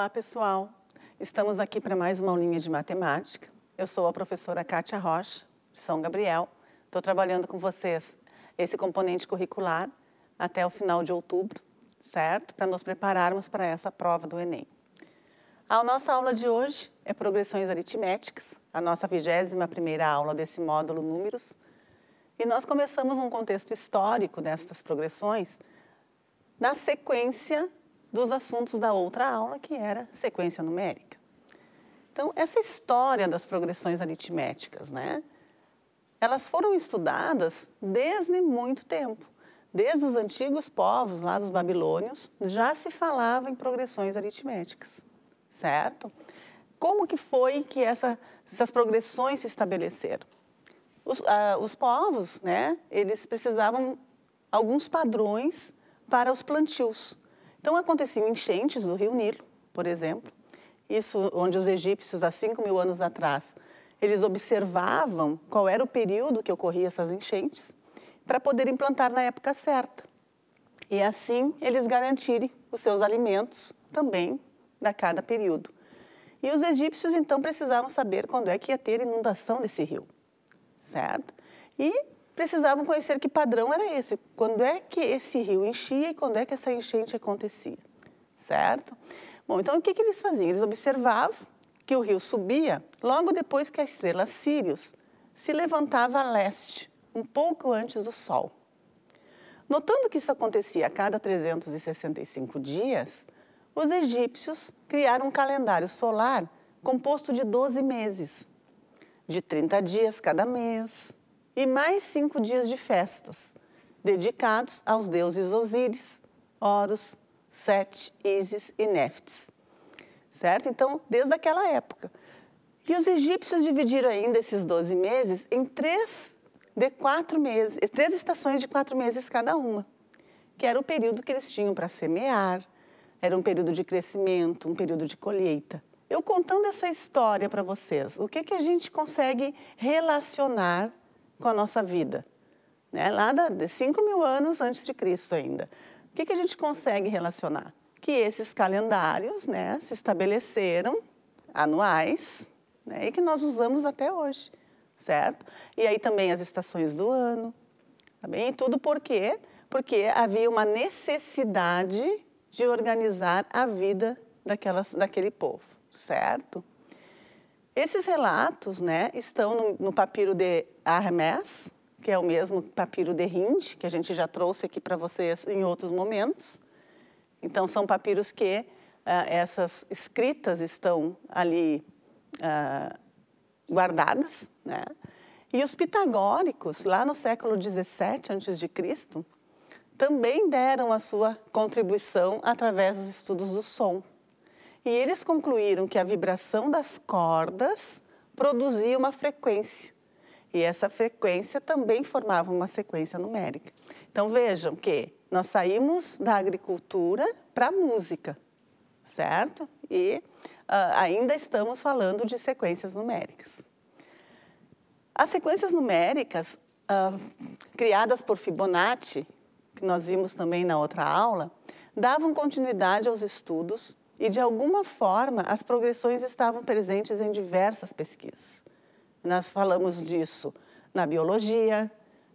Olá, pessoal. Estamos aqui para mais uma aulinha de matemática. Eu sou a professora Kátia Rocha, de São Gabriel. Estou trabalhando com vocês esse componente curricular até o final de outubro, certo? Para nos prepararmos para essa prova do Enem. A nossa aula de hoje é Progressões Aritméticas, a nossa 21 primeira aula desse módulo Números. E nós começamos um contexto histórico destas progressões na sequência dos assuntos da outra aula, que era sequência numérica. Então, essa história das progressões aritméticas, né? Elas foram estudadas desde muito tempo. Desde os antigos povos, lá dos babilônios, já se falava em progressões aritméticas, certo? Como que foi que essa, essas progressões se estabeleceram? Os, ah, os povos, né, eles precisavam alguns padrões para os plantios. Então, aconteciam enchentes do rio Nilo, por exemplo, isso onde os egípcios, há 5 mil anos atrás, eles observavam qual era o período que ocorria essas enchentes para poder implantar na época certa. E assim eles garantirem os seus alimentos também da cada período. E os egípcios então precisavam saber quando é que ia ter inundação desse rio, certo? E precisavam conhecer que padrão era esse, quando é que esse rio enchia e quando é que essa enchente acontecia, certo? Bom, então o que, que eles faziam? Eles observavam que o rio subia logo depois que a estrela Sirius se levantava a leste, um pouco antes do Sol. Notando que isso acontecia a cada 365 dias, os egípcios criaram um calendário solar composto de 12 meses, de 30 dias cada mês, e mais cinco dias de festas, dedicados aos deuses Osíris, Horus, Sete, Ísis e Neftes, Certo? Então, desde aquela época. E os egípcios dividiram ainda esses 12 meses em três de quatro meses, eh, três estações de quatro meses cada uma, que era o período que eles tinham para semear, era um período de crescimento, um período de colheita. Eu contando essa história para vocês, o que, que a gente consegue relacionar com a nossa vida, né? lá da, de 5 mil anos antes de Cristo ainda. O que, que a gente consegue relacionar? Que esses calendários né, se estabeleceram anuais né, e que nós usamos até hoje, certo? E aí também as estações do ano, tá bem? E tudo por quê? Porque havia uma necessidade de organizar a vida daquelas, daquele povo, certo? Esses relatos né, estão no, no papiro de Armes, que é o mesmo papiro de Hind, que a gente já trouxe aqui para vocês em outros momentos. Então, são papiros que ah, essas escritas estão ali ah, guardadas. Né? E os pitagóricos, lá no século 17 a.C., também deram a sua contribuição através dos estudos do som. E eles concluíram que a vibração das cordas produzia uma frequência. E essa frequência também formava uma sequência numérica. Então vejam que nós saímos da agricultura para a música, certo? E uh, ainda estamos falando de sequências numéricas. As sequências numéricas uh, criadas por Fibonacci, que nós vimos também na outra aula, davam continuidade aos estudos e, de alguma forma, as progressões estavam presentes em diversas pesquisas. Nós falamos disso na biologia,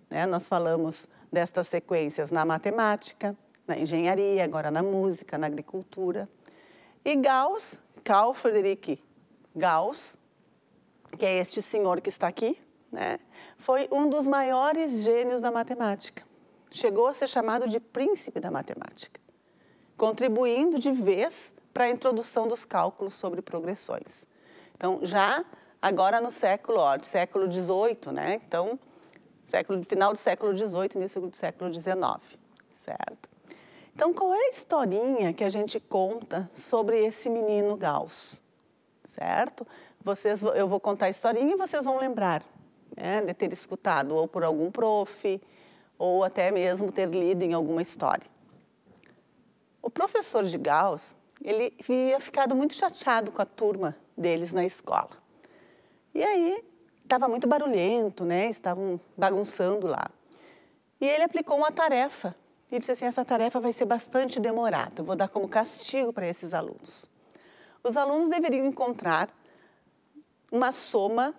né? nós falamos destas sequências na matemática, na engenharia, agora na música, na agricultura. E Gauss, Carl Friedrich Gauss, que é este senhor que está aqui, né? foi um dos maiores gênios da matemática. Chegou a ser chamado de príncipe da matemática, contribuindo de vez para a introdução dos cálculos sobre progressões. Então, já agora no século, ó, século XVIII, né? Então, século, final do século XVIII, início do século XIX, certo? Então, qual é a historinha que a gente conta sobre esse menino Gauss, certo? Vocês, eu vou contar a historinha e vocês vão lembrar né, de ter escutado ou por algum prof, ou até mesmo ter lido em alguma história. O professor de Gauss ele havia ficado muito chateado com a turma deles na escola. E aí estava muito barulhento, né? Estavam bagunçando lá. E ele aplicou uma tarefa. Ele disse assim: essa tarefa vai ser bastante demorada. Eu vou dar como castigo para esses alunos. Os alunos deveriam encontrar uma soma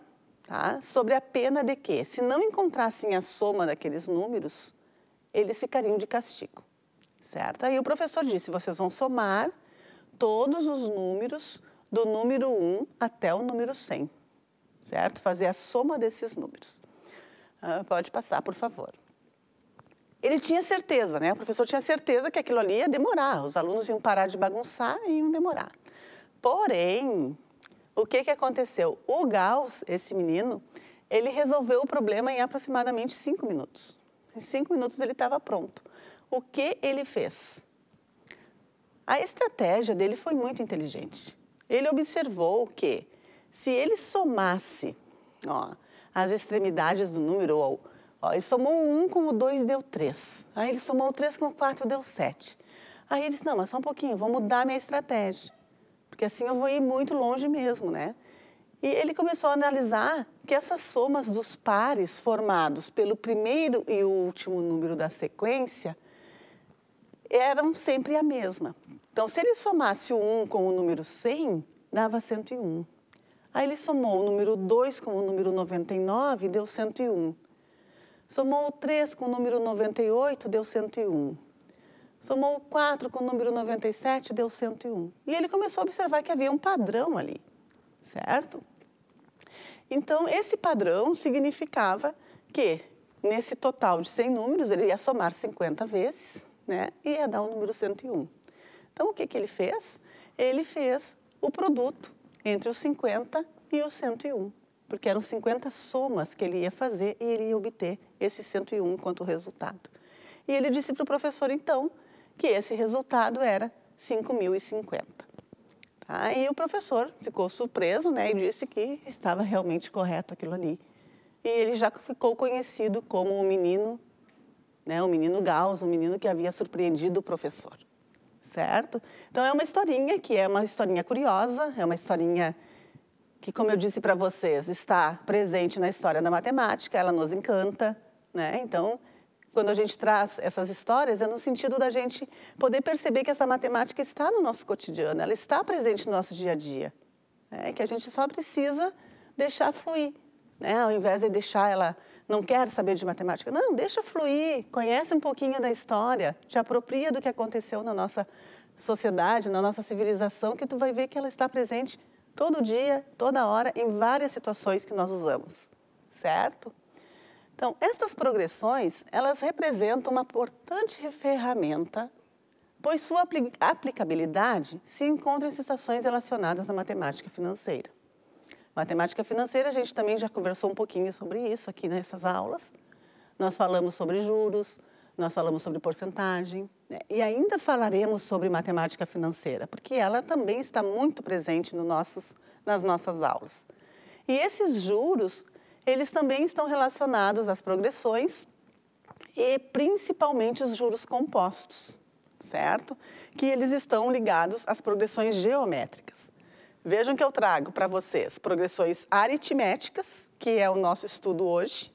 tá? sobre a pena de que, se não encontrassem a soma daqueles números, eles ficariam de castigo, certo? Aí o professor disse: vocês vão somar todos os números do número 1 até o número 100, certo? Fazer a soma desses números. Ah, pode passar, por favor. Ele tinha certeza, né? O professor tinha certeza que aquilo ali ia demorar, os alunos iam parar de bagunçar e iam demorar. Porém, o que, que aconteceu? O Gauss, esse menino, ele resolveu o problema em aproximadamente cinco minutos. Em cinco minutos ele estava pronto. O que ele fez? A estratégia dele foi muito inteligente. Ele observou que se ele somasse ó, as extremidades do número, ó, ó, ele somou um com o 2 deu 3. Aí ele somou o 3 com o 4 deu 7. Aí ele disse, não, mas só um pouquinho, vou mudar minha estratégia. Porque assim eu vou ir muito longe mesmo, né? E ele começou a analisar que essas somas dos pares formados pelo primeiro e último número da sequência eram sempre a mesma. Então, se ele somasse o 1 com o número 100, dava 101. Aí ele somou o número 2 com o número 99, deu 101. Somou o 3 com o número 98, deu 101. Somou o 4 com o número 97, deu 101. E ele começou a observar que havia um padrão ali, certo? Então, esse padrão significava que, nesse total de 100 números, ele ia somar 50 vezes né? E ia é dar o número 101. Então, o que, que ele fez? Ele fez o produto entre os 50 e os 101, porque eram 50 somas que ele ia fazer e ele ia obter esse 101 quanto resultado. E ele disse para o professor, então, que esse resultado era 5.050. Tá? E o professor ficou surpreso né, e disse que estava realmente correto aquilo ali. E ele já ficou conhecido como o menino né? O menino Gauss, o menino que havia surpreendido o professor, certo? Então é uma historinha que é uma historinha curiosa, é uma historinha que, como eu disse para vocês, está presente na história da matemática, ela nos encanta, né? Então, quando a gente traz essas histórias, é no sentido da gente poder perceber que essa matemática está no nosso cotidiano, ela está presente no nosso dia a dia, né? que a gente só precisa deixar fluir, né? ao invés de deixar ela não quer saber de matemática. Não, deixa fluir, conhece um pouquinho da história, te apropria do que aconteceu na nossa sociedade, na nossa civilização, que tu vai ver que ela está presente todo dia, toda hora, em várias situações que nós usamos, certo? Então, estas progressões, elas representam uma importante ferramenta, pois sua aplicabilidade se encontra em situações relacionadas à matemática financeira. Matemática financeira, a gente também já conversou um pouquinho sobre isso aqui nessas aulas. Nós falamos sobre juros, nós falamos sobre porcentagem, né? e ainda falaremos sobre matemática financeira, porque ela também está muito presente no nossos, nas nossas aulas. E esses juros, eles também estão relacionados às progressões e principalmente os juros compostos, certo? Que eles estão ligados às progressões geométricas. Vejam que eu trago para vocês progressões aritméticas, que é o nosso estudo hoje,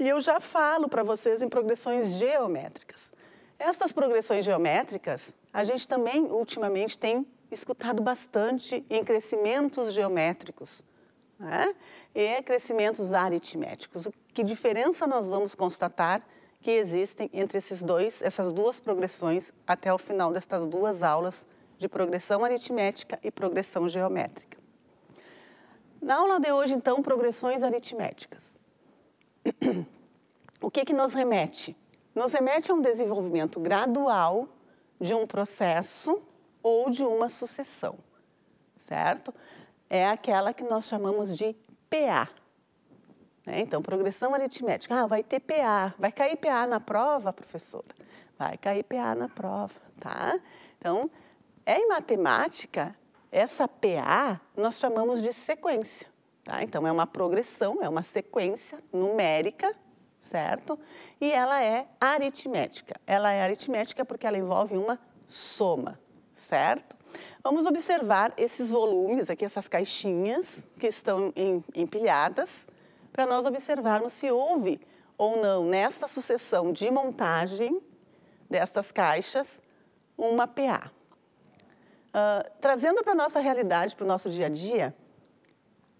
e eu já falo para vocês em progressões geométricas. Essas progressões geométricas, a gente também ultimamente tem escutado bastante em crescimentos geométricos né? e crescimentos aritméticos. Que diferença nós vamos constatar que existem entre esses dois, essas duas progressões até o final destas duas aulas de progressão aritmética e progressão geométrica. Na aula de hoje, então, progressões aritméticas. O que, que nos remete? Nos remete a um desenvolvimento gradual de um processo ou de uma sucessão, certo? É aquela que nós chamamos de PA. Né? Então, progressão aritmética. Ah, vai ter PA. Vai cair PA na prova, professora? Vai cair PA na prova, tá? Então, é em matemática, essa PA nós chamamos de sequência. Tá? Então, é uma progressão, é uma sequência numérica, certo? E ela é aritmética. Ela é aritmética porque ela envolve uma soma, certo? Vamos observar esses volumes aqui, essas caixinhas que estão em, empilhadas, para nós observarmos se houve ou não, nesta sucessão de montagem destas caixas, uma PA. Ah, trazendo para a nossa realidade, para o nosso dia a dia,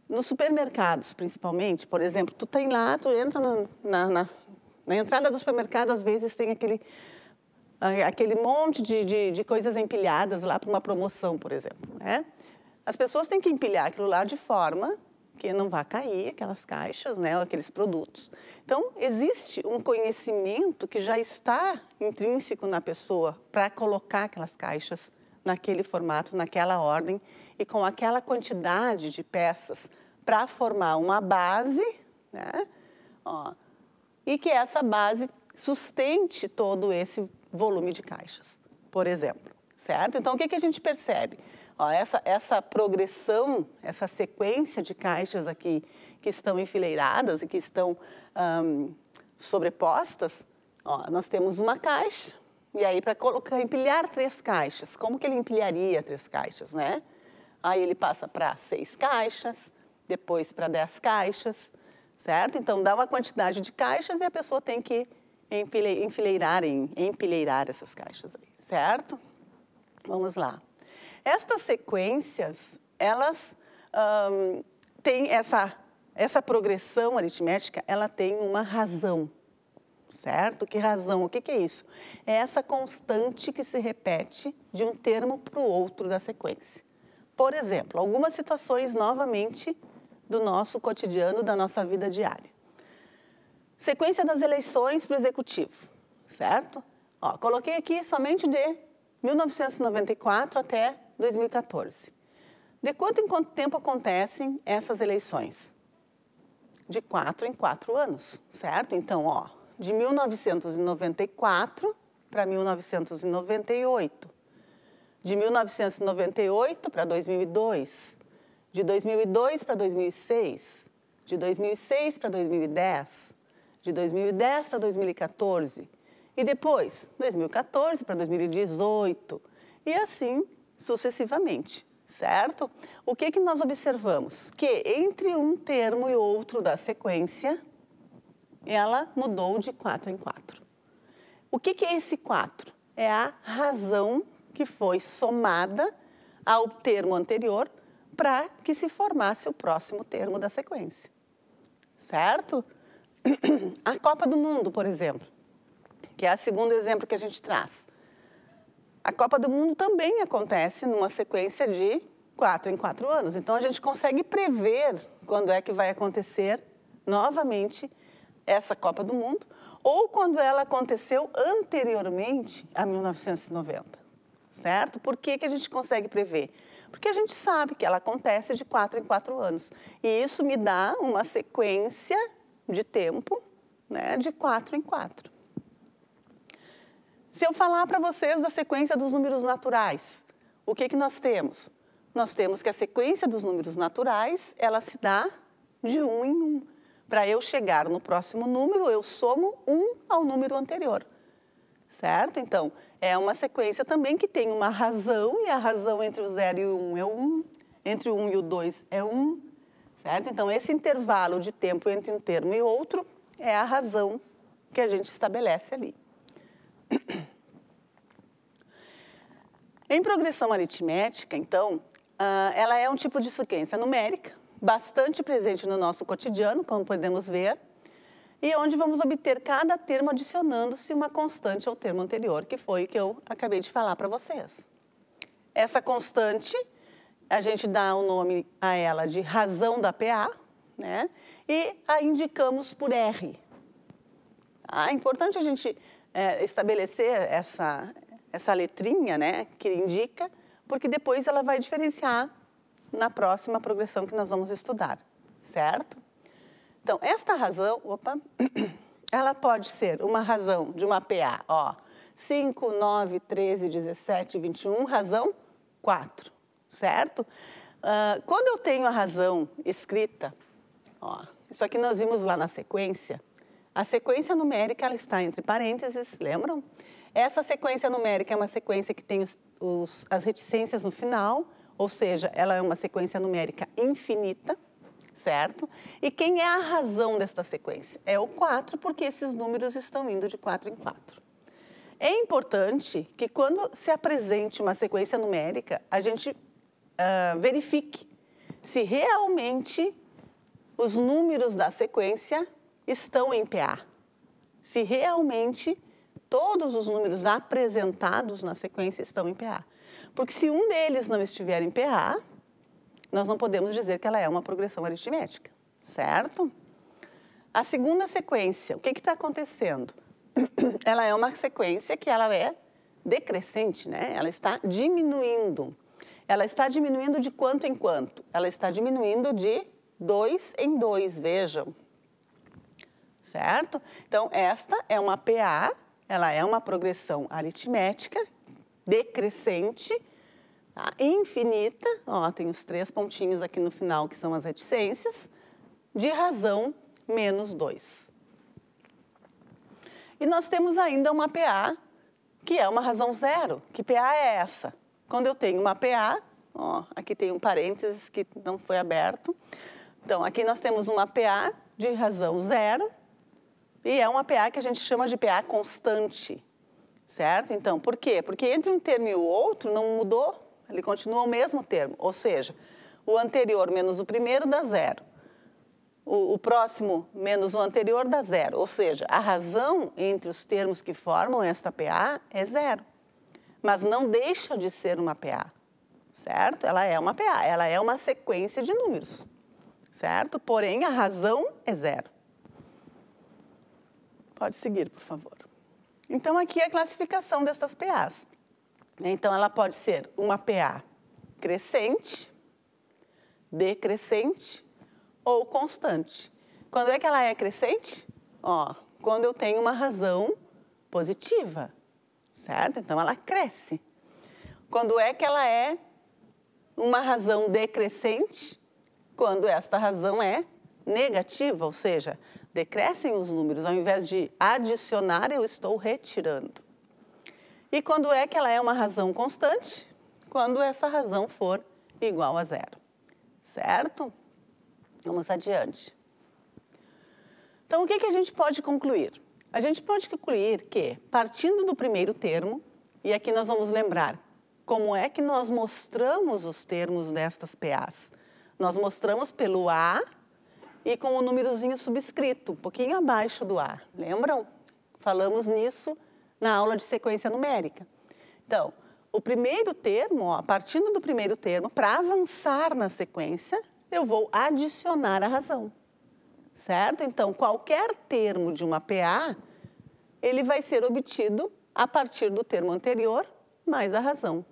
nos supermercados, principalmente, por exemplo, tu tem lá, tu entra na, na, na, na entrada do supermercado, às vezes tem aquele, aquele monte de, de, de coisas empilhadas lá para uma promoção, por exemplo. Né? As pessoas têm que empilhar aquilo lá de forma que não vá cair aquelas caixas, né, aqueles produtos. Então, existe um conhecimento que já está intrínseco na pessoa para colocar aquelas caixas naquele formato, naquela ordem e com aquela quantidade de peças para formar uma base, né? Ó, e que essa base sustente todo esse volume de caixas, por exemplo, certo? Então, o que, que a gente percebe? Ó, essa, essa progressão, essa sequência de caixas aqui que estão enfileiradas e que estão hum, sobrepostas, ó, nós temos uma caixa, e aí, para colocar, empilhar três caixas, como que ele empilharia três caixas, né? Aí ele passa para seis caixas, depois para dez caixas, certo? Então, dá uma quantidade de caixas e a pessoa tem que enfileirar, empilheirar essas caixas aí, certo? Vamos lá. Estas sequências, elas têm essa, essa progressão aritmética, ela tem uma razão, certo? Que razão? O que, que, é isso? É essa constante que se repete de um termo para o outro da sequência. Por exemplo, algumas situações novamente do nosso cotidiano, da nossa vida diária. Sequência das eleições para o executivo, certo? Ó, coloquei aqui somente de 1994 até 2014. De quanto em quanto tempo acontecem essas eleições? De quatro em quatro anos, certo? Então, ó, de 1994 para 1998, de 1998 para 2002, de 2002 para 2006, de 2006 para 2010, de 2010 para 2014 e depois 2014 para 2018 e assim sucessivamente, certo? O que que nós observamos? Que entre um termo e outro da sequência ela mudou de quatro em quatro. O que, que é esse quatro? É a razão que foi somada ao termo anterior para que se formasse o próximo termo da sequência. Certo? A Copa do Mundo, por exemplo, que é o segundo exemplo que a gente traz. A Copa do Mundo também acontece numa sequência de quatro em quatro anos. Então, a gente consegue prever quando é que vai acontecer novamente essa Copa do Mundo, ou quando ela aconteceu anteriormente a 1990, certo? Por que, que a gente consegue prever? Porque a gente sabe que ela acontece de quatro em quatro anos. E isso me dá uma sequência de tempo né, de quatro em quatro. Se eu falar para vocês da sequência dos números naturais, o que, que nós temos? Nós temos que a sequência dos números naturais, ela se dá de um em um. Para eu chegar no próximo número, eu somo 1 ao número anterior. Certo? Então, é uma sequência também que tem uma razão, e a razão entre o 0 e o 1 um é 1, um, entre o 1 um e o 2 é 1, certo? Então, esse intervalo de tempo entre um termo e outro é a razão que a gente estabelece ali. Em progressão aritmética, então, ah, ela é um tipo de sequência numérica bastante presente no nosso cotidiano, como podemos ver, e onde vamos obter cada termo adicionando-se uma constante ao termo anterior, que foi o que eu acabei de falar para vocês. Essa constante, a gente dá o um nome a ela de razão da PA, né? E a indicamos por R. Ah, é importante a gente é, estabelecer essa, essa letrinha, né? Que indica, porque depois ela vai diferenciar na próxima progressão que nós vamos estudar, certo? Então, esta razão, opa, ela pode ser uma razão de uma PA, ó, 5, 9, 13, 17, 21, razão 4, certo? Uh, quando eu tenho a razão escrita, ó, isso aqui nós vimos lá na sequência, a sequência numérica ela está entre parênteses, lembram? Essa sequência numérica é uma sequência que tem os, os, as reticências no final ou seja, ela é uma sequência numérica infinita, certo? E quem é a razão desta sequência? É o 4, porque esses números estão indo de 4 em 4. É importante que quando se apresente uma sequência numérica, a gente uh, verifique se realmente os números da sequência estão em PA. Se realmente todos os números apresentados na sequência estão em PA. Porque se um deles não estiver em PA, nós não podemos dizer que ela é uma progressão aritmética, certo? A segunda sequência, o que está acontecendo? Ela é uma sequência que ela é decrescente, né? Ela está diminuindo. Ela está diminuindo de quanto em quanto? Ela está diminuindo de dois em dois, vejam. Certo? Então, esta é uma PA, ela é uma progressão aritmética decrescente, tá? infinita, ó, tem os três pontinhos aqui no final que são as reticências, de razão menos 2. E nós temos ainda uma PA, que é uma razão zero. Que PA é essa? Quando eu tenho uma PA, ó, aqui tem um parênteses que não foi aberto. Então, aqui nós temos uma PA de razão zero, e é uma PA que a gente chama de PA constante. Certo? Então, por quê? Porque entre um termo e o outro não mudou, ele continua o mesmo termo. Ou seja, o anterior menos o primeiro dá zero. O, o, próximo menos o anterior dá zero. Ou seja, a razão entre os termos que formam esta PA é zero. Mas não deixa de ser uma PA, certo? Ela é uma PA, ela é uma sequência de números, certo? Porém, a razão é zero. Pode seguir, por favor. Então, aqui é a classificação dessas PAs. Então, ela pode ser uma PA crescente, decrescente ou constante. Quando é que ela é crescente? Ó, quando eu tenho uma razão positiva, certo? Então, ela cresce. Quando é que ela é uma razão decrescente? Quando esta razão é negativa, ou seja, decrescem os números, ao invés de adicionar, eu estou retirando. E quando é que ela é uma razão constante? Quando essa razão for igual a zero. Certo? Vamos adiante. Então, o que, que a gente pode concluir? A gente pode concluir que, partindo do primeiro termo, e aqui nós vamos lembrar como é que nós mostramos os termos destas PAs. Nós mostramos pelo A e com o númerozinho subscrito, um pouquinho abaixo do A. Lembram? Falamos nisso na aula de sequência numérica. Então, o primeiro termo, ó, partindo do primeiro termo, para avançar na sequência, eu vou adicionar a razão. Certo? Então, qualquer termo de uma PA, ele vai ser obtido a partir do termo anterior mais a razão.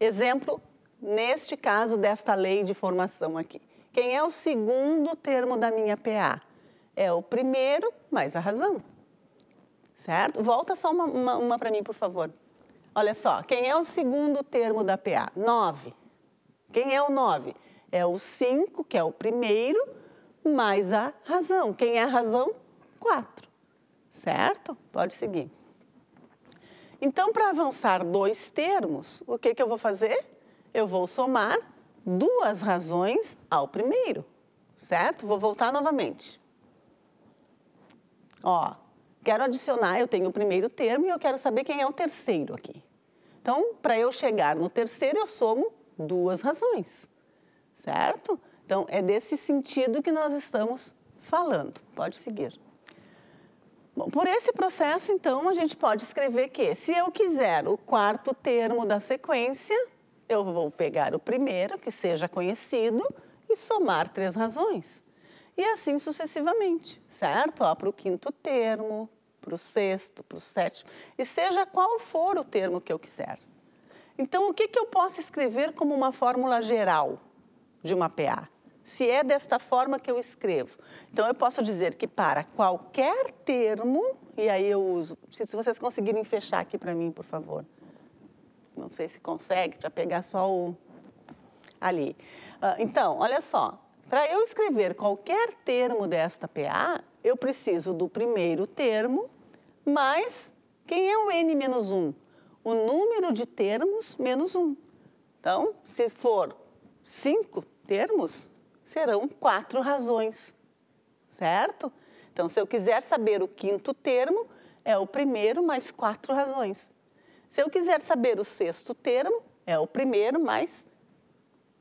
Exemplo, neste caso, desta lei de formação aqui. Quem é o segundo termo da minha PA? É o primeiro mais a razão. Certo? Volta só uma, uma, uma para mim, por favor. Olha só, quem é o segundo termo da PA? 9. Quem é o 9? É o 5, que é o primeiro, mais a razão. Quem é a razão? 4. Certo? Pode seguir. Então, para avançar dois termos, o que, que eu vou fazer? Eu vou somar duas razões ao primeiro, certo? Vou voltar novamente. Ó, quero adicionar, eu tenho o primeiro termo e eu quero saber quem é o terceiro aqui. Então, para eu chegar no terceiro, eu somo duas razões, certo? Então, é desse sentido que nós estamos falando. Pode seguir. Bom, por esse processo, então, a gente pode escrever que, se eu quiser o quarto termo da sequência, eu vou pegar o primeiro, que seja conhecido, e somar três razões. E assim sucessivamente, certo? Para o quinto termo, para o sexto, para o sétimo, e seja qual for o termo que eu quiser. Então, o que, que eu posso escrever como uma fórmula geral de uma PA? Se é desta forma que eu escrevo. Então, eu posso dizer que para qualquer termo, e aí eu uso, se vocês conseguirem fechar aqui para mim, por favor não sei se consegue, para pegar só o. ali. Uh, então, olha só. Para eu escrever qualquer termo desta PA, eu preciso do primeiro termo mais quem é o n menos 1? O número de termos menos 1. Então, se for cinco termos, serão quatro razões, certo? Então, se eu quiser saber o quinto termo, é o primeiro mais quatro razões. Se eu quiser saber o sexto termo, é o primeiro mais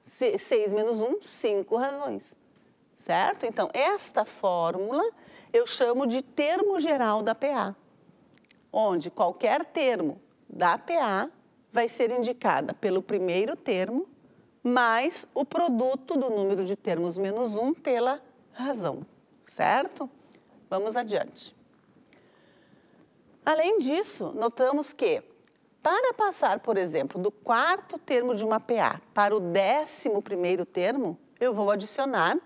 6 menos 1, 5 razões. Certo? Então, esta fórmula eu chamo de termo geral da PA, onde qualquer termo da PA vai ser indicada pelo primeiro termo mais o produto do número de termos menos 1 pela razão. Certo? Vamos adiante. Além disso, notamos que para passar, por exemplo, do quarto termo de uma PA para o décimo primeiro termo, eu vou adicionar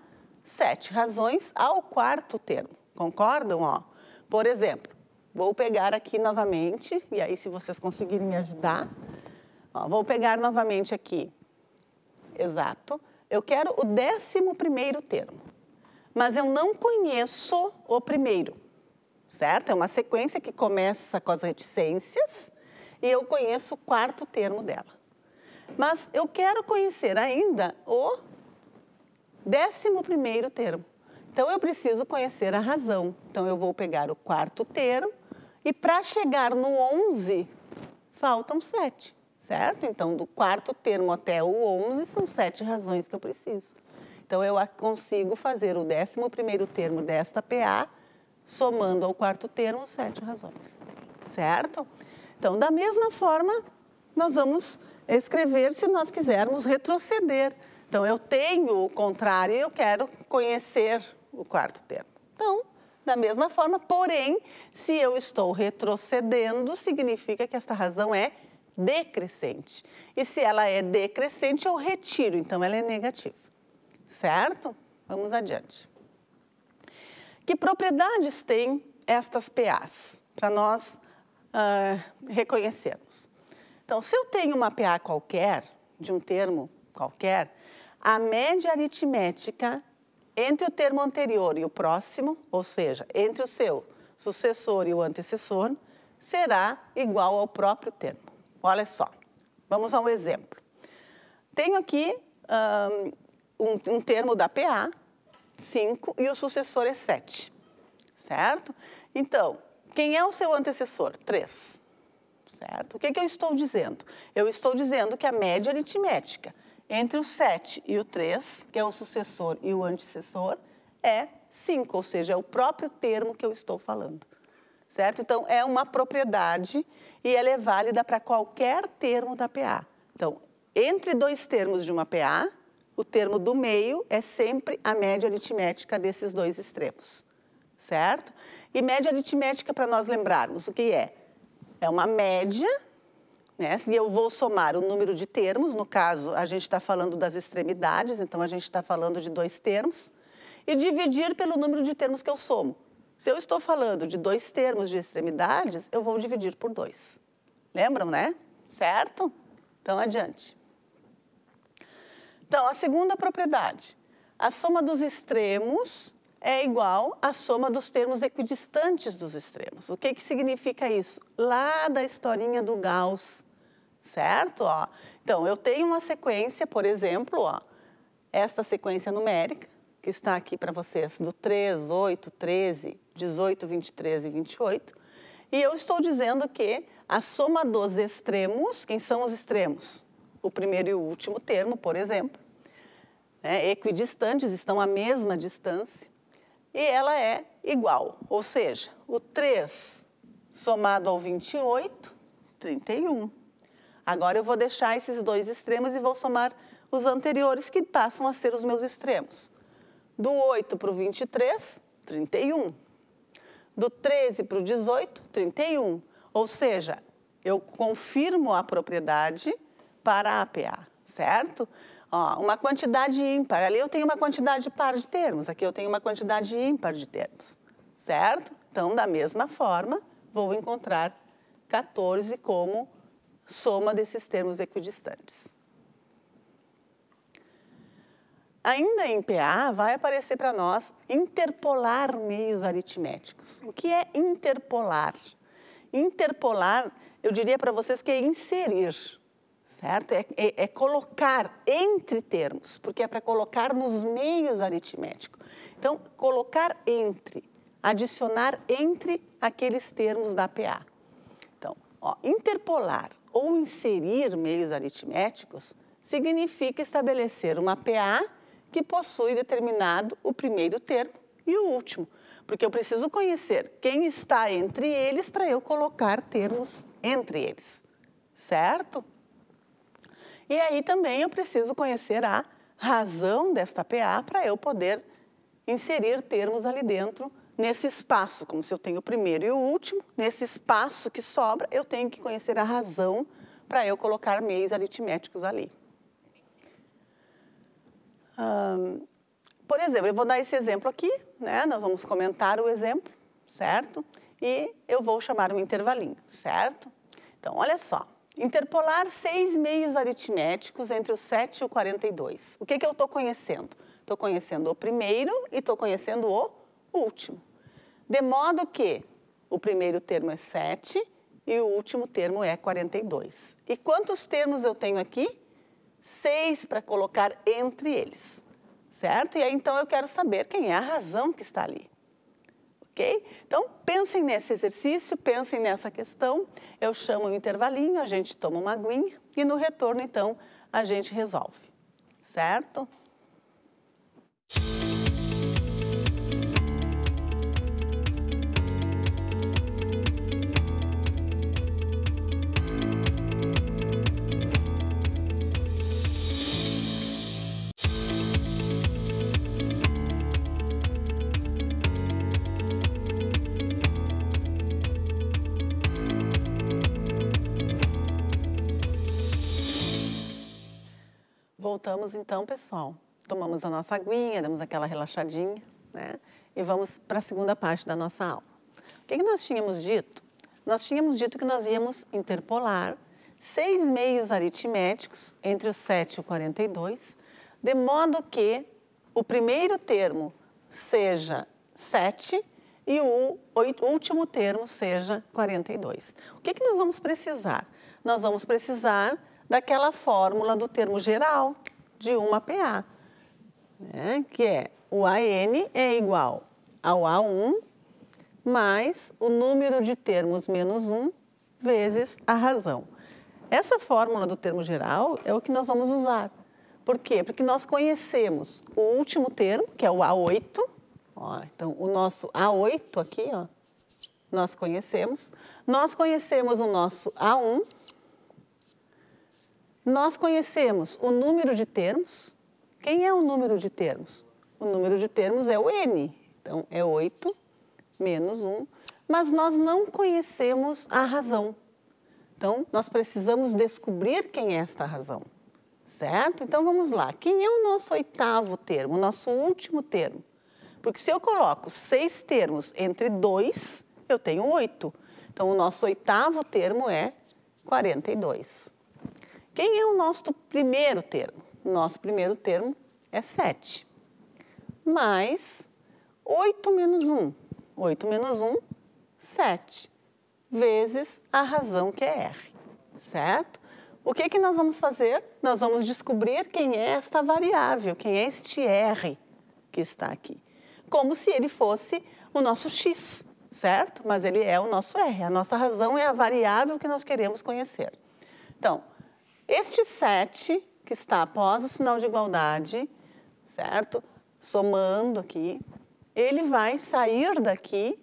sete razões ao quarto termo. Concordam? Ó? Por exemplo, vou pegar aqui novamente, e aí se vocês conseguirem me ajudar, ó, vou pegar novamente aqui, exato, eu quero o décimo primeiro termo, mas eu não conheço o primeiro, certo? É uma sequência que começa com as reticências, e eu conheço o quarto termo dela. Mas eu quero conhecer ainda o décimo primeiro termo. Então, eu preciso conhecer a razão. Então, eu vou pegar o quarto termo e para chegar no 11, faltam sete, certo? Então, do quarto termo até o 11 são sete razões que eu preciso. Então, eu consigo fazer o décimo primeiro termo desta PA somando ao quarto termo sete razões, certo? Então, da mesma forma, nós vamos escrever se nós quisermos retroceder. Então, eu tenho o contrário e eu quero conhecer o quarto termo. Então, da mesma forma, porém, se eu estou retrocedendo, significa que esta razão é decrescente. E se ela é decrescente, eu retiro, então ela é negativa. Certo? Vamos adiante. Que propriedades têm estas PAs? Para nós uh, ah, reconhecermos. Então, se eu tenho uma PA qualquer, de um termo qualquer, a média aritmética entre o termo anterior e o próximo, ou seja, entre o seu sucessor e o antecessor, será igual ao próprio termo. Olha só, vamos a um exemplo. Tenho aqui ah, um, um termo da PA, 5, e o sucessor é 7, certo? Então, quem é o seu antecessor? Três. Certo? O que, é que eu estou dizendo? Eu estou dizendo que a média aritmética entre o 7 e o 3, que é o sucessor e o antecessor, é 5, ou seja, é o próprio termo que eu estou falando. Certo? Então, é uma propriedade e ela é válida para qualquer termo da PA. Então, entre dois termos de uma PA, o termo do meio é sempre a média aritmética desses dois extremos, certo? E média aritmética, para nós lembrarmos, o que é? É uma média, né? E eu vou somar o número de termos, no caso, a gente está falando das extremidades, então a gente está falando de dois termos, e dividir pelo número de termos que eu somo. Se eu estou falando de dois termos de extremidades, eu vou dividir por dois. Lembram, né? Certo? Então, adiante. Então, a segunda propriedade. A soma dos extremos é igual à soma dos termos equidistantes dos extremos. O que, que significa isso? Lá da historinha do Gauss, certo? Ó, então, eu tenho uma sequência, por exemplo, ó, esta sequência numérica, que está aqui para vocês, do 3, 8, 13, 18, 23 e 28. E eu estou dizendo que a soma dos extremos, quem são os extremos? O primeiro e o último termo, por exemplo, né, equidistantes, estão à mesma distância e ela é igual, ou seja, o 3 somado ao 28, 31. Agora eu vou deixar esses dois extremos e vou somar os anteriores que passam a ser os meus extremos. Do 8 para o 23, 31. Do 13 para o 18, 31. Ou seja, eu confirmo a propriedade para a APA, certo? Ó, uma quantidade ímpar. Ali eu tenho uma quantidade par de termos, aqui eu tenho uma quantidade ímpar de termos, certo? Então, da mesma forma, vou encontrar 14 como soma desses termos equidistantes. Ainda em PA, vai aparecer para nós interpolar meios aritméticos. O que é interpolar? Interpolar, eu diria para vocês que é inserir certo? É, é, é, colocar entre termos, porque é para colocar nos meios aritméticos. Então, colocar entre, adicionar entre aqueles termos da PA. Então, ó, interpolar ou inserir meios aritméticos significa estabelecer uma PA que possui determinado o primeiro termo e o último, porque eu preciso conhecer quem está entre eles para eu colocar termos entre eles, certo? E aí também eu preciso conhecer a razão desta PA para eu poder inserir termos ali dentro nesse espaço, como se eu tenho o primeiro e o último, nesse espaço que sobra, eu tenho que conhecer a razão para eu colocar meios aritméticos ali. por exemplo, eu vou dar esse exemplo aqui, né? Nós vamos comentar o exemplo, certo? E eu vou chamar um intervalinho, certo? Então, olha só. Interpolar seis meios aritméticos entre o 7 e o 42. O que, que eu estou conhecendo? Estou conhecendo o primeiro e estou conhecendo o último. De modo que o primeiro termo é 7 e o último termo é 42. E quantos termos eu tenho aqui? Seis para colocar entre eles, certo? E aí então eu quero saber quem é a razão que está ali. Então, pensem nesse exercício, pensem nessa questão. Eu chamo o intervalinho, a gente toma uma aguinha e no retorno, então, a gente resolve, certo? voltamos então, pessoal. Tomamos a nossa aguinha, damos aquela relaxadinha, né? E vamos para a segunda parte da nossa aula. O que, que nós tínhamos dito? Nós tínhamos dito que nós íamos interpolar seis meios aritméticos entre o 7 e o 42, de modo que o primeiro termo seja 7 e o último termo seja 42. O que, que nós vamos precisar? Nós vamos precisar daquela fórmula do termo geral, de uma PA, né? que é o AN é igual ao A1 mais o número de termos menos 1 vezes a razão. Essa fórmula do termo geral é o que nós vamos usar. Por quê? Porque nós conhecemos o último termo, que é o A8. Ó, então, o nosso A8 aqui, ó, nós conhecemos. Nós conhecemos o nosso A1, nós conhecemos o número de termos. Quem é o número de termos? O número de termos é o n, então é 8 menos 1, mas nós não conhecemos a razão. Então, nós precisamos descobrir quem é esta razão, certo? Então, vamos lá. Quem é o nosso oitavo termo, o nosso último termo? Porque se eu coloco seis termos entre dois, eu tenho oito. Então, o nosso oitavo termo é 42. Quem é o nosso primeiro termo? Nosso primeiro termo é 7. Mais 8 menos 1. 8 menos 1, 7. Vezes a razão que é R, certo? O que, que nós vamos fazer? Nós vamos descobrir quem é esta variável, quem é este R que está aqui. Como se ele fosse o nosso X, certo? Mas ele é o nosso R, a nossa razão é a variável que nós queremos conhecer. Então, este 7, que está após o sinal de igualdade, certo? Somando aqui, ele vai sair daqui,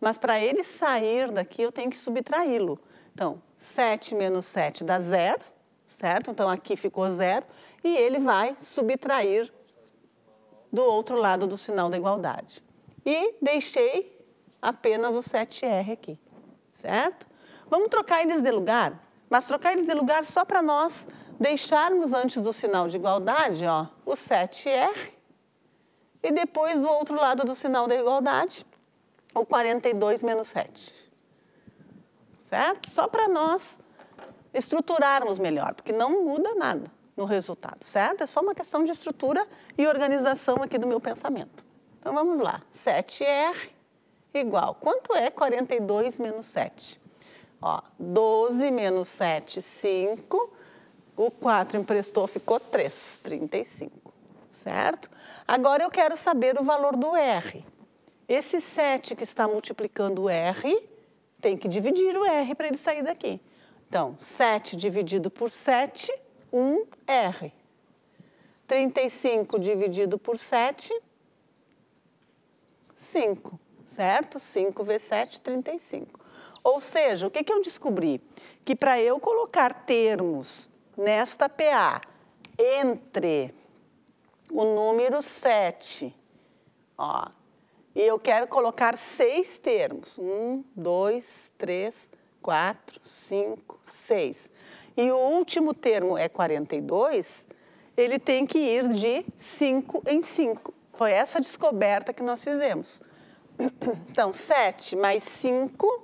mas para ele sair daqui eu tenho que subtraí-lo. Então, 7 menos 7 dá zero, certo? Então aqui ficou zero e ele vai subtrair do outro lado do sinal da igualdade. E deixei apenas o 7R aqui, certo? Vamos trocar eles de lugar? Mas trocar eles de lugar só para nós deixarmos antes do sinal de igualdade, ó, o 7R e depois do outro lado do sinal da igualdade, o 42 menos 7. Certo? Só para nós estruturarmos melhor, porque não muda nada no resultado, certo? É só uma questão de estrutura e organização aqui do meu pensamento. Então vamos lá. 7R igual. Quanto é 42 menos 7? Ó, 12 menos 7, 5. O 4 emprestou, ficou 3, 35, certo? Agora eu quero saber o valor do R. Esse 7 que está multiplicando o R, tem que dividir o R para ele sair daqui. Então, 7 dividido por 7, 1 R. 35 dividido por 7, 5, certo? 5 vezes 7, 35. Ou seja, o que, que eu descobri? Que para eu colocar termos nesta PA entre o número 7, ó, e eu quero colocar seis termos. Um, dois, três, quatro, cinco, seis. E o último termo é 42, ele tem que ir de 5 em 5. Foi essa descoberta que nós fizemos. Então, 7 mais 5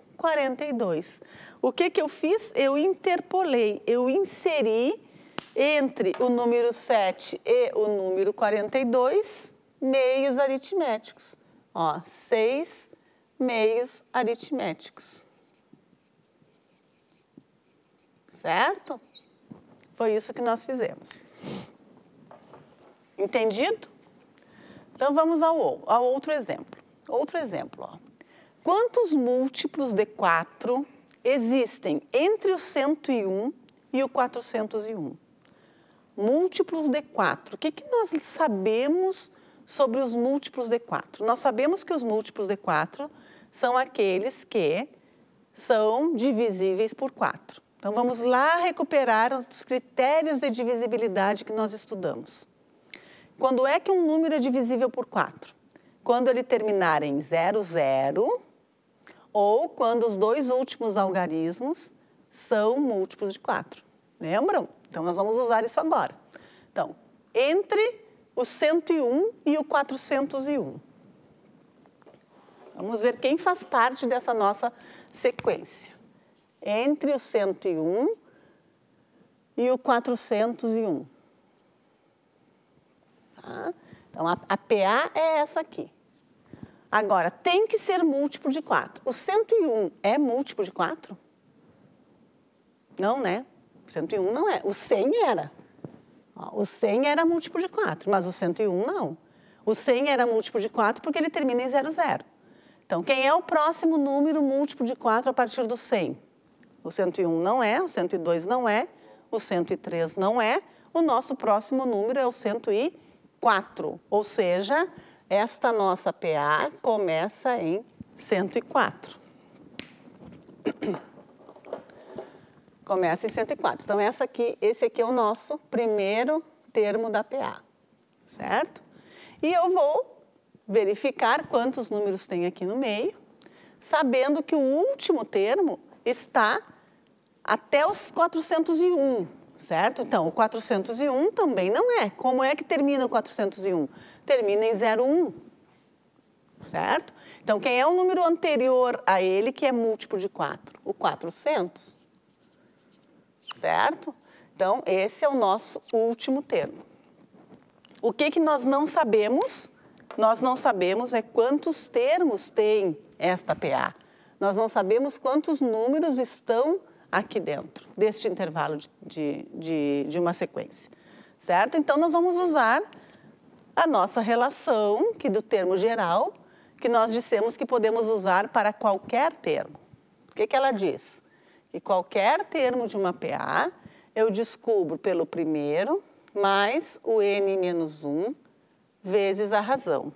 42. O que, que eu fiz? Eu interpolei, eu inseri entre o número 7 e o número 42 meios aritméticos. Ó, 6 meios aritméticos. Certo? Foi isso que nós fizemos. Entendido? Então vamos ao, ao outro exemplo. Outro exemplo, ó. Quantos múltiplos de 4 existem entre o 101 e o 401? Múltiplos de 4. O que, que nós sabemos sobre os múltiplos de 4? Nós sabemos que os múltiplos de 4 são aqueles que são divisíveis por 4. Então, vamos lá recuperar os critérios de divisibilidade que nós estudamos. Quando é que um número é divisível por 4? Quando ele terminar em 00, ou quando os dois últimos algarismos são múltiplos de 4. Lembram? Então, nós vamos usar isso agora. Então, entre o 101 e o 401. Vamos ver quem faz parte dessa nossa sequência. Entre o 101 e o 401. Tá? Então, a, a PA é essa aqui. Agora, tem que ser múltiplo de 4. O 101 é múltiplo de 4? Não, né? 101 não é. O 100 era. O 100 era múltiplo de 4, mas o 101 não. O 100 era múltiplo de 4 porque ele termina em 00. Então, quem é o próximo número múltiplo de 4 a partir do 100? O 101 não é, o 102 não é, o 103 não é. O nosso próximo número é o 104, ou seja, esta nossa PA começa em 104. Começa em 104. Então, essa aqui, esse aqui é o nosso primeiro termo da PA, certo? E eu vou verificar quantos números tem aqui no meio, sabendo que o último termo está até os 401 certo? Então, o 401 também não é. Como é que termina o 401? Termina em 01, certo? Então, quem é o número anterior a ele que é múltiplo de 4? O 400, certo? Então, esse é o nosso último termo. O que, que nós não sabemos? Nós não sabemos é quantos termos tem esta PA. Nós não sabemos quantos números estão aqui dentro deste intervalo de, de, de, de uma sequência, certo? Então, nós vamos usar a nossa relação, que do termo geral, que nós dissemos que podemos usar para qualquer termo. O que, que ela diz? Que qualquer termo de uma PA eu descubro pelo primeiro mais o n menos 1 vezes a razão.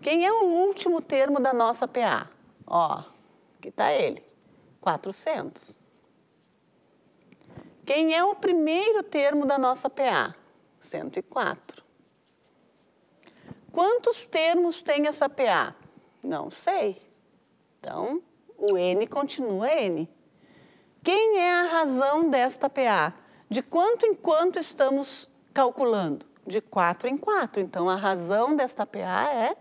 Quem é o último termo da nossa PA? Ó, que tá ele. 400. Quem é o primeiro termo da nossa PA? 104. Quantos termos tem essa PA? Não sei. Então, o N continua N. Quem é a razão desta PA? De quanto em quanto estamos calculando? De 4 em 4. Então, a razão desta PA é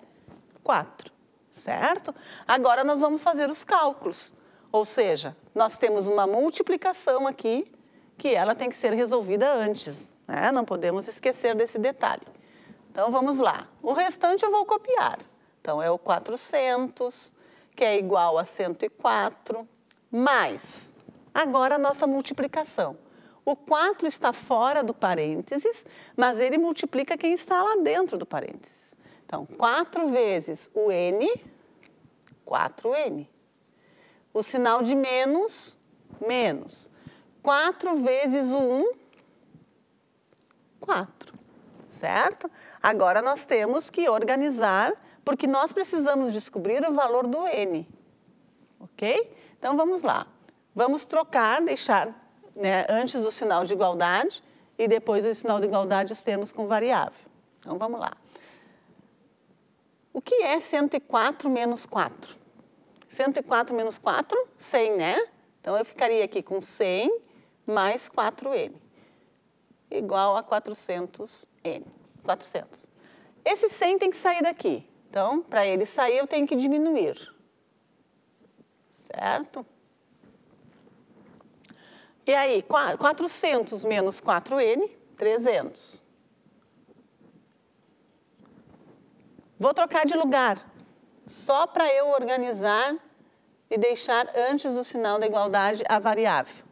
4, certo? Agora, nós vamos fazer os cálculos. Ou seja, nós temos uma multiplicação aqui que ela tem que ser resolvida antes. Né? Não podemos esquecer desse detalhe. Então, vamos lá. O restante eu vou copiar. Então, é o 400, que é igual a 104, mais, agora, a nossa multiplicação. O 4 está fora do parênteses, mas ele multiplica quem está lá dentro do parênteses. Então, 4 vezes o n, 4n. O sinal de menos, menos. 4 vezes o 1, 4, certo? Agora nós temos que organizar, porque nós precisamos descobrir o valor do n, ok? Então vamos lá. Vamos trocar, deixar né, antes o sinal de igualdade e depois o sinal de igualdade os termos com variável. Então vamos lá. O que é 104 menos 4? 104 menos 4, 100, né? Então, eu ficaria aqui com 100 mais 4n, igual a 400n, 400. Esse 100 tem que sair daqui. Então, para ele sair, eu tenho que diminuir, certo? E aí, 400 menos 4n, 300. Vou trocar de lugar, só para eu organizar e deixar antes do sinal da igualdade a variável.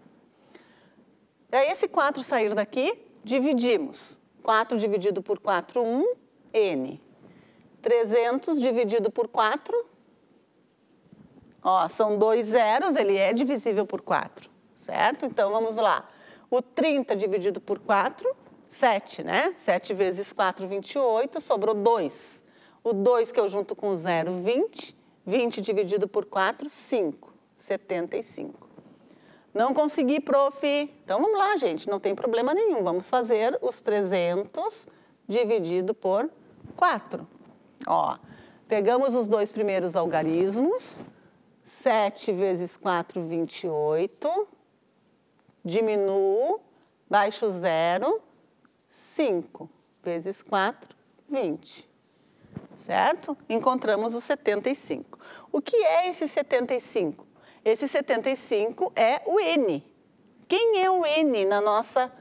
Para esse 4 sair daqui, dividimos. 4 dividido por 4, 1, n. 300 dividido por 4, ó, são dois zeros, ele é divisível por 4, certo? Então, vamos lá. O 30 dividido por 4, 7, né? 7 vezes 4, 28, sobrou 2. O 2 que eu é junto com 0, 20 20 dividido por 4, 5. 75. Não consegui, prof. Então vamos lá, gente, não tem problema nenhum. Vamos fazer os 300 dividido por 4. Ó, pegamos os dois primeiros algarismos. 7 vezes 4, 28. Diminuo, baixo zero, 5 vezes 4, 20 certo? Encontramos os 75. O que é esse 75? Esse 75 é o N. Quem é o N na nossa,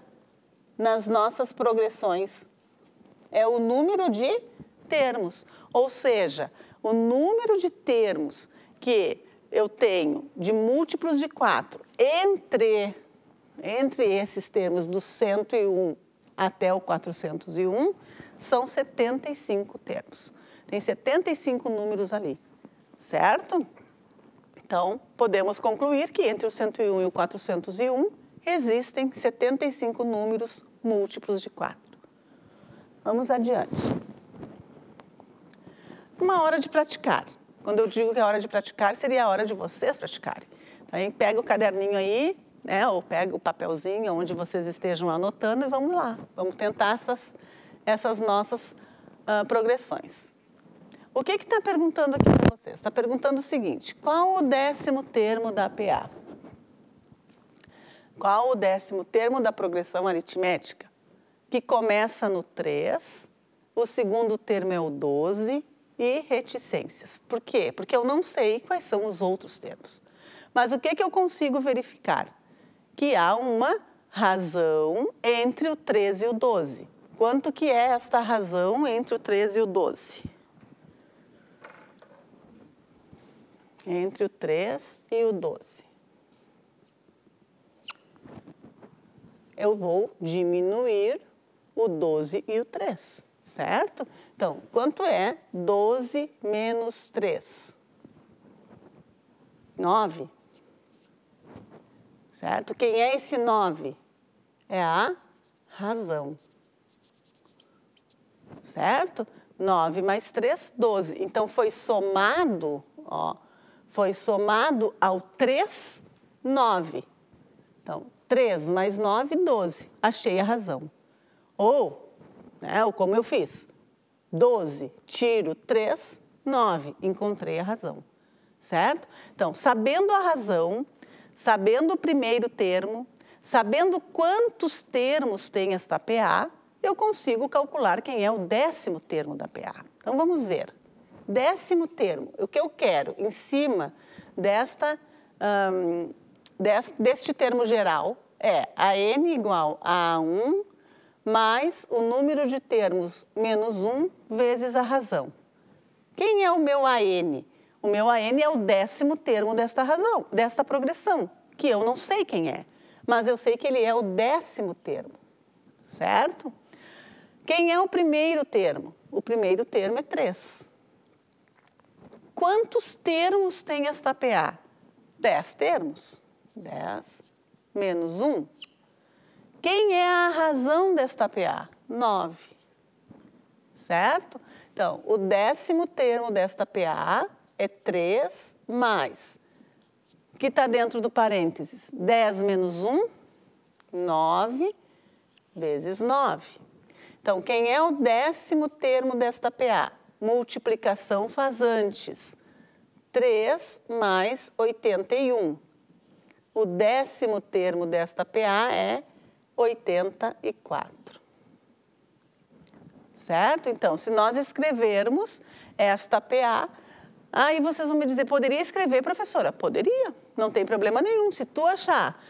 nas nossas progressões? É o número de termos, ou seja, o número de termos que eu tenho de múltiplos de 4 entre, entre esses termos do 101 até o 401 são 75 termos. Tem 75 números ali, certo? Então, podemos concluir que entre o 101 e o 401 existem 75 números múltiplos de 4. Vamos adiante. Uma hora de praticar. Quando eu digo que é hora de praticar, seria a hora de vocês praticarem. Então, aí pega o caderninho aí, né, ou pega o papelzinho onde vocês estejam anotando e vamos lá. Vamos tentar essas, essas nossas uh, progressões. O que está perguntando aqui para vocês? Está perguntando o seguinte: qual o décimo termo da PA? Qual o décimo termo da progressão aritmética? Que começa no 3, o segundo termo é o 12 e reticências. Por quê? Porque eu não sei quais são os outros termos. Mas o que, que eu consigo verificar? Que há uma razão entre o 13 e o 12. Quanto que é esta razão entre o 13 e o 12? entre o 3 e o 12. Eu vou diminuir o 12 e o 3, certo? Então, quanto é 12 menos 3? 9. Certo? Quem é esse 9? É a razão. Certo? 9 mais 3, 12. Então, foi somado, ó, foi somado ao 3, 9. Então, 3 mais 9, 12. Achei a razão. Ou, né, ou como eu fiz, 12, tiro 3, 9. Encontrei a razão. Certo? Então, sabendo a razão, sabendo o primeiro termo, sabendo quantos termos tem esta PA, eu consigo calcular quem é o décimo termo da PA. Então, vamos ver décimo termo, o que eu quero em cima desta, um, deste, deste termo geral é a n igual a 1 mais o número de termos menos 1 vezes a razão. Quem é o meu AN? O meu AN é o décimo termo desta razão, desta progressão, que eu não sei quem é, mas eu sei que ele é o décimo termo, certo? Quem é o primeiro termo? O primeiro termo é 3 quantos termos tem esta PA? 10 termos. 10 menos 1. Quem é a razão desta PA? 9. Certo? Então, o décimo termo desta PA é 3 mais. Que está dentro do parênteses? 10 menos 1, 9 vezes 9. Então, quem é o décimo termo desta PA? multiplicação faz antes 3 mais 81. O décimo termo desta PA é 84. Certo? Então, se nós escrevermos esta PA, aí vocês vão me dizer, poderia escrever, professora? Poderia, não tem problema nenhum. Se tu achar,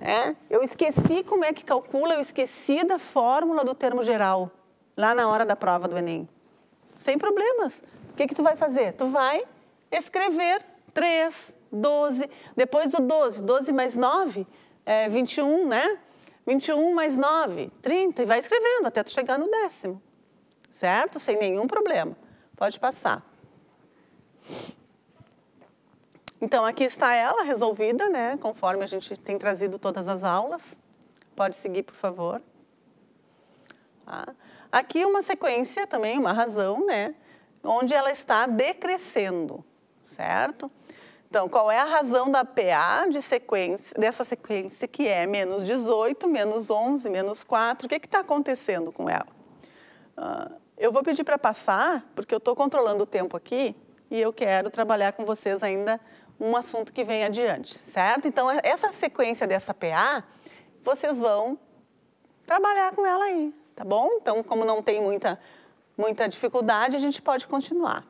é, eu esqueci como é que calcula, eu esqueci da fórmula do termo geral, lá na hora da prova do Enem sem problemas. O que, que tu vai fazer? Tu vai escrever 3, 12, depois do 12, 12 mais 9, é 21, né? 21 mais 9, 30, e vai escrevendo até tu chegar no décimo, certo? Sem nenhum problema. Pode passar. Então, aqui está ela resolvida, né? Conforme a gente tem trazido todas as aulas. Pode seguir, por favor. Tá? Aqui é uma sequência também, uma razão, né? Onde ela está decrescendo, certo? Então, qual é a razão da PA de sequência, dessa sequência que é menos 18, menos 11, menos 4? O que está acontecendo com ela? Uh, eu vou pedir para passar, porque eu estou controlando o tempo aqui e eu quero trabalhar com vocês ainda um assunto que vem adiante, certo? Então, essa sequência dessa PA, vocês vão trabalhar com ela aí, tá bom? Então, como não tem muita, muita dificuldade, a gente pode continuar.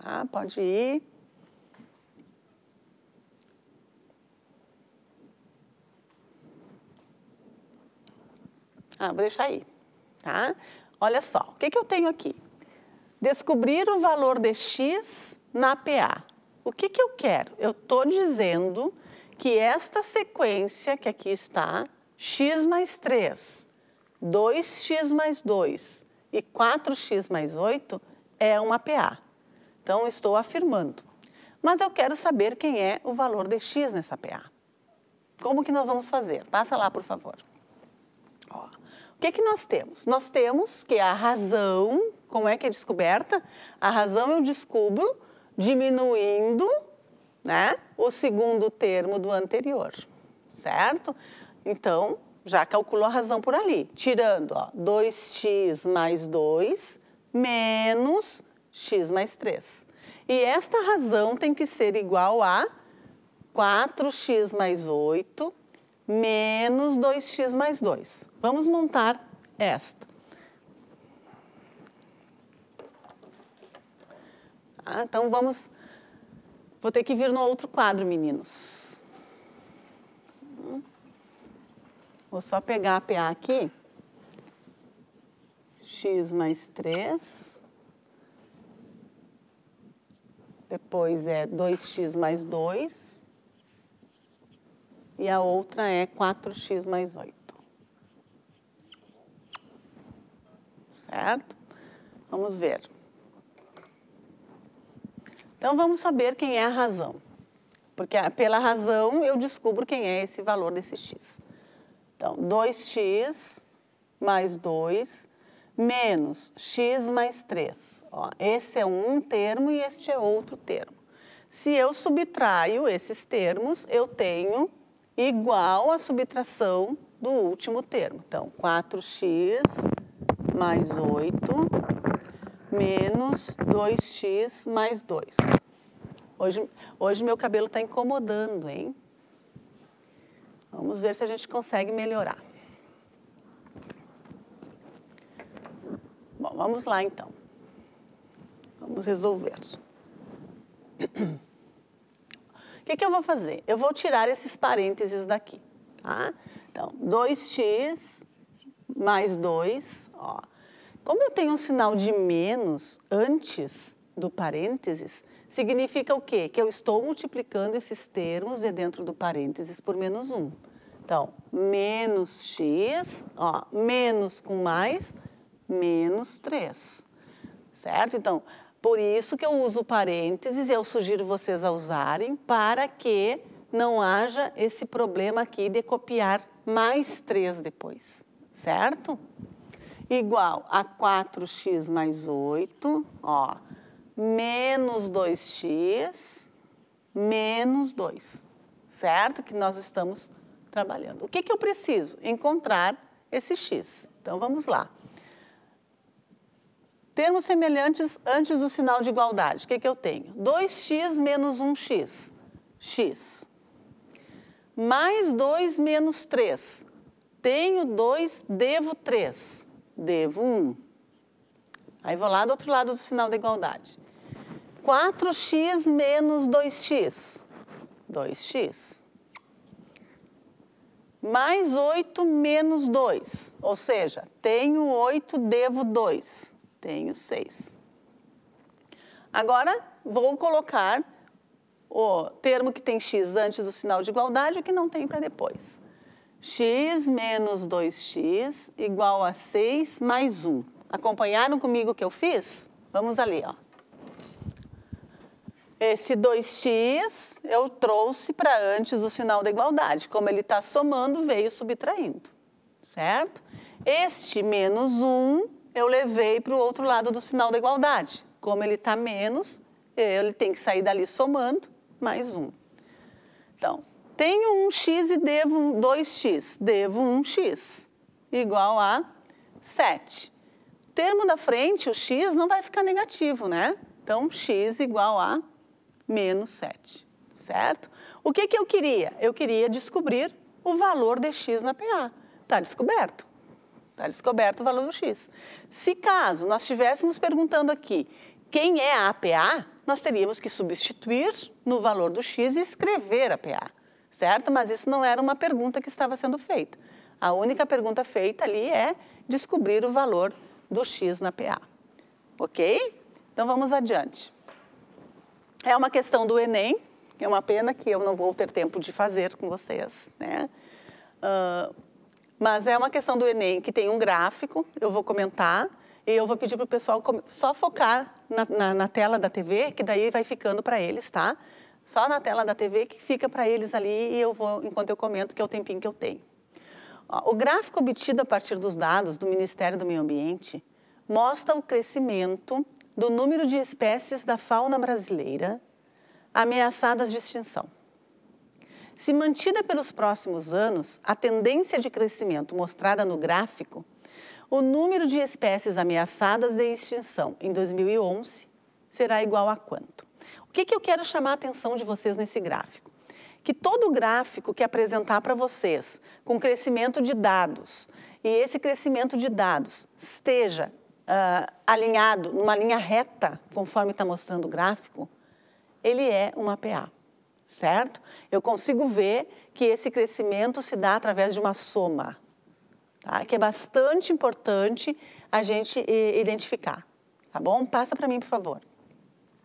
Tá? Pode ir. Ah, vou deixar aí, tá? Olha só, o que, que eu tenho aqui? Descobrir o valor de x na PA. O que, que eu quero? Eu estou dizendo que esta sequência que aqui está, x mais 3, 2x mais 2 e 4x mais 8 é uma PA. Então, estou afirmando. Mas eu quero saber quem é o valor de x nessa PA. Como que nós vamos fazer? Passa lá, por favor. Ó, o que, que nós temos? Nós temos que a razão, como é que é descoberta? A razão eu descubro diminuindo né, o segundo termo do anterior, certo? Então, já calculou a razão por ali. Tirando, ó, 2x mais 2 menos x mais 3. E esta razão tem que ser igual a 4x mais 8 menos 2x mais 2. Vamos montar esta. Ah, então, vamos... Vou ter que vir no outro quadro, meninos. Vou só pegar a PA aqui. X mais 3. Depois é 2x mais 2. E a outra é 4x mais 8. Certo? Vamos ver. Então vamos saber quem é a razão. Porque pela razão eu descubro quem é esse valor desse x. Então, 2x mais 2 menos x mais 3. Ó, esse é um termo e este é outro termo. Se eu subtraio esses termos, eu tenho igual a subtração do último termo. Então, 4x mais 8 menos 2x mais 2. Hoje, hoje meu cabelo está incomodando, hein? Vamos ver se a gente consegue melhorar. Bom, vamos lá então. Vamos resolver. O que, que eu vou fazer? Eu vou tirar esses parênteses daqui, tá? Então, 2x mais 2, ó. Como eu tenho um sinal de menos antes do parênteses, significa o quê? Que eu estou multiplicando esses termos de dentro do parênteses por menos 1. Então, menos x, ó, menos com mais, menos 3. Certo? Então, por isso que eu uso parênteses e eu sugiro vocês a usarem para que não haja esse problema aqui de copiar mais 3 depois, certo? Igual a 4x mais 8, ó, menos 2x, menos 2, certo? Que nós estamos trabalhando. O que, que eu preciso? Encontrar esse X. Então, vamos lá. Termos semelhantes antes do sinal de igualdade. O que, que eu tenho? 2x menos 1x. x. Mais 2 menos 3. Tenho 2, devo 3. Devo 1. Aí vou lá do outro lado do sinal de igualdade. 4x menos 2x. 2x mais 8 menos 2, ou seja, tenho 8, devo 2, tenho 6. Agora, vou colocar o termo que tem x antes do sinal de igualdade e que não tem para depois. x menos 2x igual a 6 mais 1. Acompanharam comigo o que eu fiz? Vamos ali, ó. Esse 2x eu trouxe para antes o sinal da igualdade. Como ele está somando, veio subtraindo, certo? Este menos 1 eu levei para o outro lado do sinal da igualdade. Como ele está menos, ele tem que sair dali somando mais 1. Então, tenho 1 x e devo 2x. Devo 1x igual a 7. Termo da frente, o x não vai ficar negativo, né? Então, x igual a menos 7, certo? O que, que eu queria? Eu queria descobrir o valor de x na PA. Está descoberto. Está descoberto o valor do x. Se caso nós estivéssemos perguntando aqui quem é a PA, nós teríamos que substituir no valor do x e escrever a PA, certo? Mas isso não era uma pergunta que estava sendo feita. A única pergunta feita ali é descobrir o valor do x na PA. Ok? Então vamos adiante. É uma questão do Enem, é uma pena que eu não vou ter tempo de fazer com vocês, né? Uh, mas é uma questão do Enem que tem um gráfico, eu vou comentar e eu vou pedir para o pessoal só focar na, na, na, tela da TV, que daí vai ficando para eles, tá? Só na tela da TV que fica para eles ali e eu vou, enquanto eu comento, que é o tempinho que eu tenho. Ah, o gráfico obtido a partir dos dados do Ministério do Meio Ambiente mostra o crescimento do número de espécies da fauna brasileira ameaçadas de extinção. Se mantida pelos próximos anos a tendência de crescimento mostrada no gráfico, o número de espécies ameaçadas de extinção em 2011 será igual a quanto? O que, que eu quero chamar a atenção de vocês nesse gráfico? Que todo gráfico que apresentar para vocês com crescimento de dados e esse crescimento de dados esteja uh, alinhado, numa linha reta, conforme está mostrando o gráfico, ele é uma PA, certo? Eu consigo ver que esse crescimento se dá através de uma soma, tá? que é bastante importante a gente identificar, tá bom? Passa para mim, por favor.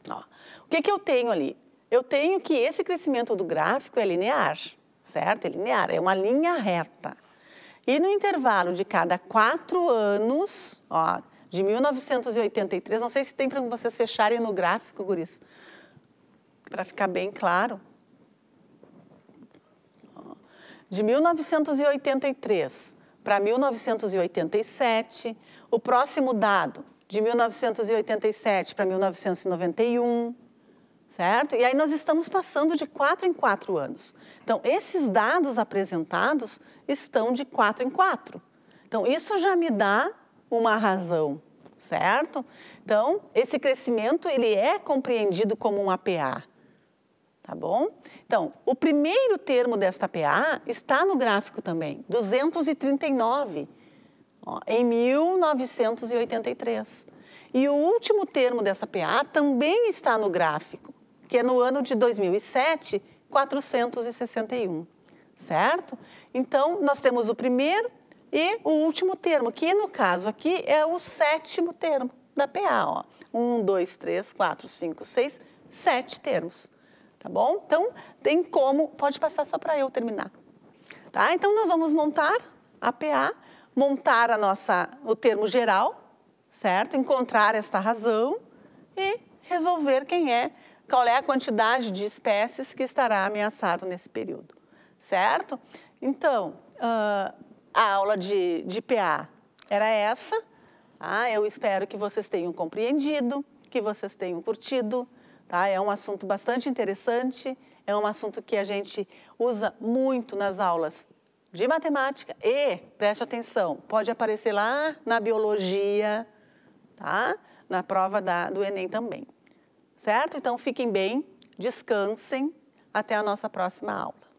Ó, o que, que eu tenho ali? Eu tenho que esse crescimento do gráfico é linear, certo? É linear, é uma linha reta. E no intervalo de cada quatro anos, ó, de 1983. Não sei se tem para vocês fecharem no gráfico, guris, para ficar bem claro. De 1983 para 1987, o próximo dado de 1987 para 1991, certo? E aí nós estamos passando de quatro em quatro anos. Então, esses dados apresentados estão de quatro em quatro. Então, isso já me dá uma razão, certo? Então, esse crescimento ele é compreendido como um APA, tá bom? Então, o primeiro termo desta APA está no gráfico também, 239, ó, em 1983. E o último termo dessa PA também está no gráfico, que é no ano de 2007, 461, certo? Então, nós temos o primeiro, e o último termo, que no caso aqui é o sétimo termo da PA. Ó. Um, dois, três, quatro, cinco, seis, sete termos. Tá bom? Então, tem como, pode passar só para eu terminar. Tá? Então, nós vamos montar a PA, montar a nossa, o termo geral, certo? Encontrar esta razão e resolver quem é, qual é a quantidade de espécies que estará ameaçado nesse período, certo? Então, uh, a aula de, de PA era essa. Ah, eu espero que vocês tenham compreendido, que vocês tenham curtido. Tá? É um assunto bastante interessante, é um assunto que a gente usa muito nas aulas de matemática e, preste atenção, pode aparecer lá na biologia, tá? na prova da, do Enem também. Certo? Então, fiquem bem, descansem. Até a nossa próxima aula.